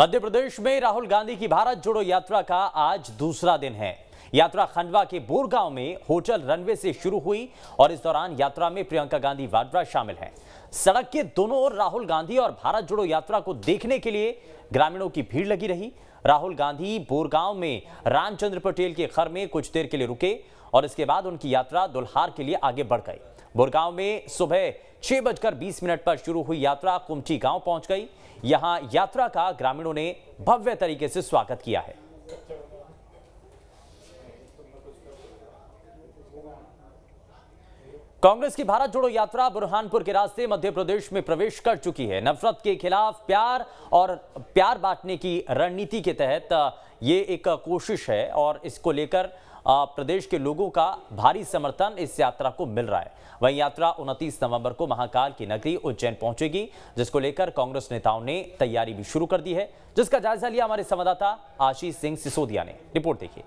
मध्य प्रदेश में राहुल गांधी की भारत जोड़ो यात्रा का आज दूसरा दिन है यात्रा खंडवा के बोरगांव में होटल रनवे से शुरू हुई और इस दौरान यात्रा में प्रियंका गांधी वाड्रा शामिल हैं। सड़क के दोनों ओर राहुल गांधी और भारत जोड़ो यात्रा को देखने के लिए ग्रामीणों की भीड़ लगी रही राहुल गांधी बोरगांव में रामचंद्र पटेल के घर में कुछ देर के लिए रुके और इसके बाद उनकी यात्रा दुल्हार के लिए आगे बढ़ गई बोरगांव में सुबह छह बजकर बीस मिनट पर शुरू हुई यात्रा कुमटी गांव पहुंच गई यहां यात्रा का ग्रामीणों ने भव्य तरीके से स्वागत किया है कांग्रेस की भारत जोड़ो यात्रा बुरहानपुर के रास्ते मध्य प्रदेश में प्रवेश कर चुकी है नफरत के खिलाफ प्यार और प्यार बांटने की रणनीति के तहत ये एक कोशिश है और इसको लेकर प्रदेश के लोगों का भारी समर्थन इस यात्रा को मिल रहा है वहीं यात्रा 29 नवंबर को महाकाल की नगरी उज्जैन पहुंचेगी जिसको लेकर कांग्रेस नेताओं ने तैयारी भी शुरू कर दी है जिसका जायजा लिया हमारे संवाददाता आशीष सिंह सिसोदिया ने रिपोर्ट देखिए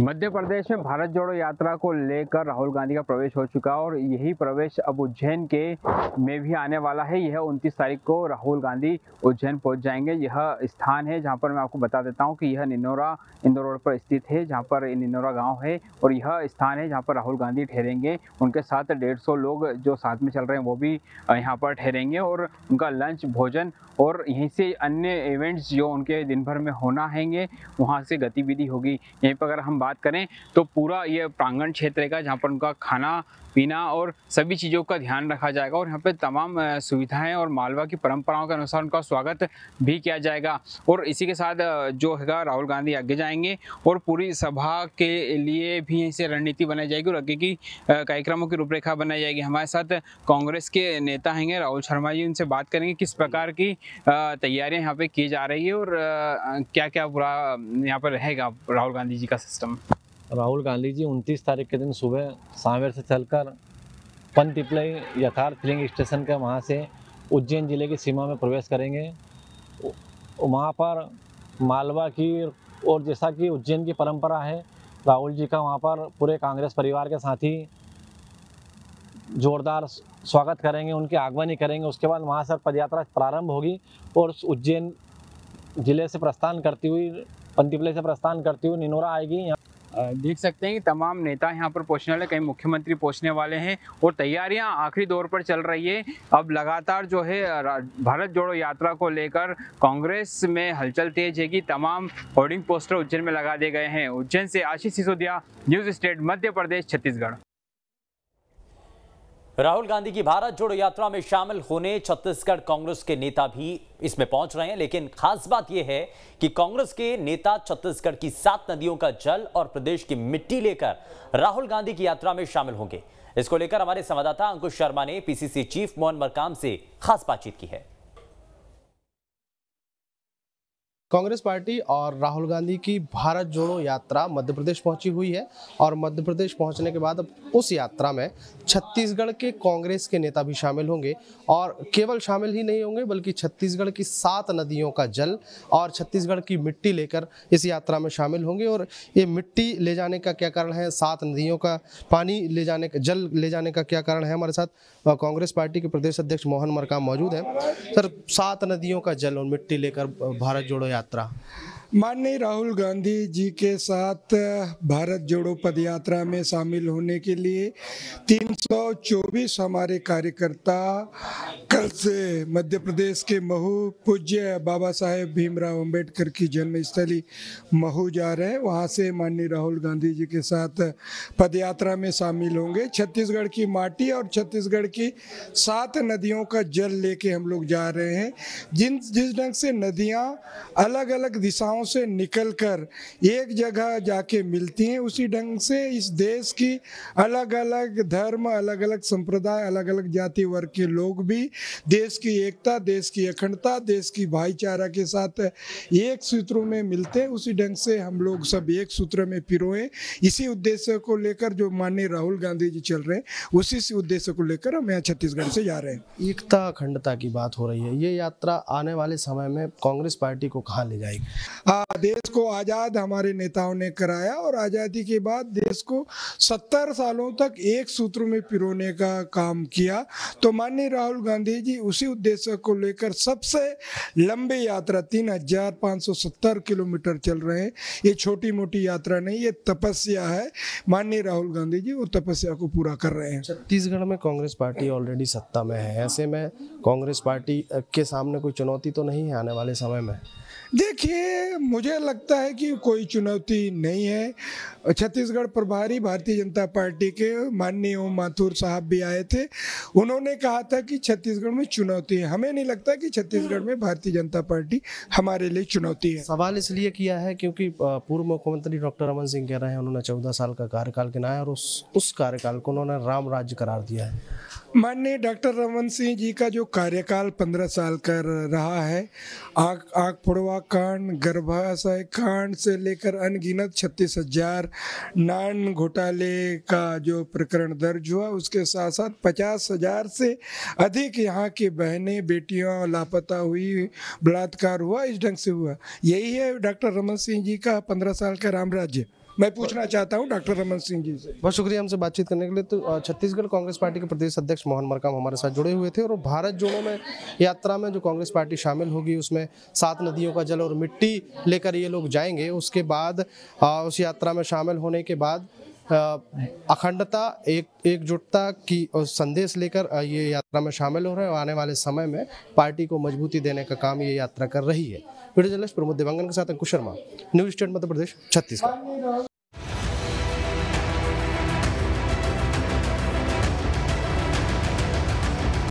मध्य प्रदेश में भारत जोड़ो यात्रा को लेकर राहुल गांधी का प्रवेश हो चुका है और यही प्रवेश अब उज्जैन के में भी आने वाला है यह 29 तारीख को राहुल गांधी उज्जैन पहुंच जाएंगे यह स्थान है जहां पर मैं आपको बता देता हूं कि यह निनोरा इंदौर रोड पर स्थित है जहां पर निनोरा गांव है और यह स्थान है जहाँ पर राहुल गांधी ठहरेंगे उनके साथ डेढ़ लोग जो साथ में चल रहे हैं वो भी यहाँ पर ठहरेंगे और उनका लंच भोजन और यहीं से अन्य इवेंट्स जो उनके दिन भर में होना हैंगे वहाँ से गतिविधि होगी यहीं पर अगर हम बात करें तो पूरा ये प्रांगण क्षेत्र का जहाँ पर उनका खाना पीना और सभी चीज़ों का ध्यान रखा जाएगा और यहाँ पे तमाम सुविधाएं और मालवा की परंपराओं के अनुसार उनका स्वागत भी किया जाएगा और इसी के साथ जो हैगा राहुल गांधी आगे जाएंगे और पूरी सभा के लिए भी इसे रणनीति बनाई जाएगी और आगे की कार्यक्रमों की रूपरेखा बनाई जाएगी हमारे साथ कांग्रेस के नेता हैंगे राहुल शर्मा जी उनसे बात करेंगे किस प्रकार की तैयारियाँ यहाँ पर की जा रही है और क्या क्या पूरा यहाँ पर रहेगा राहुल गांधी जी का सिस्टम राहुल गांधी जी उनतीस तारीख के दिन सुबह सांवेर से चलकर पंत इपलई फिलिंग स्टेशन के वहाँ से उज्जैन जिले की सीमा में प्रवेश करेंगे वहाँ पर मालवा की और जैसा कि उज्जैन की परंपरा है राहुल जी का वहाँ पर पूरे कांग्रेस परिवार के साथ ही जोरदार स्वागत करेंगे उनकी आगवानी करेंगे उसके बाद वहाँ से पदयात्रा प्रारंभ होगी और उज्जैन जिले से प्रस्थान करती हुई पंतिपले से प्रस्थान करती हुई निनोरा आएगी देख सकते हैं कि तमाम नेता यहाँ पर पहुँचने वाले कई मुख्यमंत्री पहुँचने वाले हैं और तैयारियाँ आखिरी दौर पर चल रही है अब लगातार जो है भारत जोड़ो यात्रा को लेकर कांग्रेस में हलचल तेज है कि तमाम होर्डिंग पोस्टर उज्जैन में लगा दिए गए हैं उज्जैन से आशीष सिसोदिया न्यूज़ स्टेट मध्य प्रदेश छत्तीसगढ़ राहुल गांधी की भारत जोड़ो यात्रा में शामिल होने छत्तीसगढ़ कांग्रेस के नेता भी इसमें पहुंच रहे हैं लेकिन खास बात यह है कि कांग्रेस के नेता छत्तीसगढ़ की सात नदियों का जल और प्रदेश की मिट्टी लेकर राहुल गांधी की यात्रा में शामिल होंगे इसको लेकर हमारे संवाददाता अंकुश शर्मा ने पीसीसी चीफ मोहन मरकाम से खास बातचीत की है कांग्रेस पार्टी और राहुल गांधी की भारत जोड़ो यात्रा मध्य प्रदेश पहुंची हुई है और मध्य प्रदेश पहुंचने के बाद अब उस यात्रा में छत्तीसगढ़ के कांग्रेस के नेता भी शामिल होंगे और केवल शामिल ही नहीं होंगे बल्कि छत्तीसगढ़ की सात नदियों का जल और छत्तीसगढ़ की मिट्टी लेकर इस यात्रा में शामिल होंगे और ये मिट्टी ले जाने का क्या कारण है सात नदियों का पानी ले जाने का जल ले जाने का क्या कारण है हमारे साथ कांग्रेस पार्टी के प्रदेश अध्यक्ष मोहन मरकाम मौजूद हैं सर सात नदियों का जल और मिट्टी लेकर भारत जोड़ो यात्रा माननीय राहुल गांधी जी के साथ भारत जोड़ो पदयात्रा में शामिल होने के लिए 324 हमारे कार्यकर्ता कल से मध्य प्रदेश के महू पूज्य बाबा साहेब भीमराव अंबेडकर की जन्मस्थली महू जा रहे हैं वहाँ से माननीय राहुल गांधी जी के साथ पदयात्रा में शामिल होंगे छत्तीसगढ़ की माटी और छत्तीसगढ़ की सात नदियों का जल लेके हम लोग जा रहे हैं जिन जिस ढंग से नदियाँ अलग अलग दिशाओं गांव से निकलकर एक जगह जाके मिलती हैं उसी ढंग से इस देश की अलग अलग धर्म अलग अलग संप्रदाय अलग अलग जाति वर्ग के लोग भी देश की एकता देश की अखंडता देश की भाईचारा के साथ एक सूत्रों में मिलते हैं उसी ढंग से हम लोग सब एक सूत्र में पिरोए इसी उद्देश्य को लेकर जो माननीय राहुल गांधी जी चल रहे हैं उसी उद्देश्य को लेकर हम यहाँ छत्तीसगढ़ से जा रहे हैं एकता अखंडता की बात हो रही है ये यात्रा आने वाले समय में कांग्रेस पार्टी को कहाँ ले जाएगी देश को आज़ाद हमारे नेताओं ने कराया और आज़ादी के बाद देश को सत्तर सालों तक एक सूत्र में पिरोने का काम किया तो माननीय राहुल गांधी जी उसी उद्देश्य को लेकर सबसे लंबी यात्रा तीन हजार पाँच सौ सत्तर किलोमीटर चल रहे हैं ये छोटी मोटी यात्रा नहीं ये तपस्या है माननीय राहुल गांधी जी वो तपस्या को पूरा कर रहे हैं छत्तीसगढ़ में कांग्रेस पार्टी ऑलरेडी सत्ता में है ऐसे में कांग्रेस पार्टी के सामने कोई चुनौती तो नहीं है आने वाले समय में देखिए मुझे लगता है कि कोई चुनौती नहीं है छत्तीसगढ़ प्रभारी भारतीय जनता पार्टी के माननीय ओम माथुर साहब भी आए थे उन्होंने कहा था कि छत्तीसगढ़ में चुनौती है हमें नहीं लगता कि छत्तीसगढ़ में भारतीय जनता पार्टी हमारे लिए चुनौती है सवाल इसलिए किया है क्योंकि पूर्व मुख्यमंत्री डॉक्टर रमन सिंह कह रहे हैं उन्होंने चौदह साल का कार्यकाल है और उस उस कार्यकाल को उन्होंने राम राज्य करार दिया है माननीय डॉक्टर रमन सिंह जी का जो कार्यकाल पंद्रह साल का रहा है आग आग फुड़वा कांड गर्भ भाषाएं कांड से लेकर अनगिनत छत्तीस हजार नान घोटाले का जो प्रकरण दर्ज हुआ उसके साथ साथ पचास हजार से अधिक यहाँ की बहनें बेटियाँ लापता हुई बलात्कार हुआ इस ढंग से हुआ यही है डॉक्टर रमन सिंह जी का पंद्रह साल का राम राज्य मैं पूछना चाहता हूँ डॉक्टर रमन सिंह जी से बहुत शुक्रिया हमसे बातचीत करने के लिए तो छत्तीसगढ़ कांग्रेस पार्टी के प्रदेश अध्यक्ष मोहन मरकाम हमारे साथ जुड़े हुए थे और भारत जोड़ो में यात्रा में जो कांग्रेस पार्टी शामिल होगी उसमें सात नदियों का जल और मिट्टी लेकर ये लोग जाएंगे उसके बाद उस यात्रा में शामिल होने के बाद अखंडता एक एकजुटता की संदेश लेकर ये यात्रा में शामिल हो रहे हैं और आने वाले समय में पार्टी को मजबूती देने का काम ये यात्रा कर रही है वीडियो जर्नलिस्ट प्रमोद देवांगन के साथ अंकुश शर्मा न्यूज स्टेट मध्य प्रदेश छत्तीसगढ़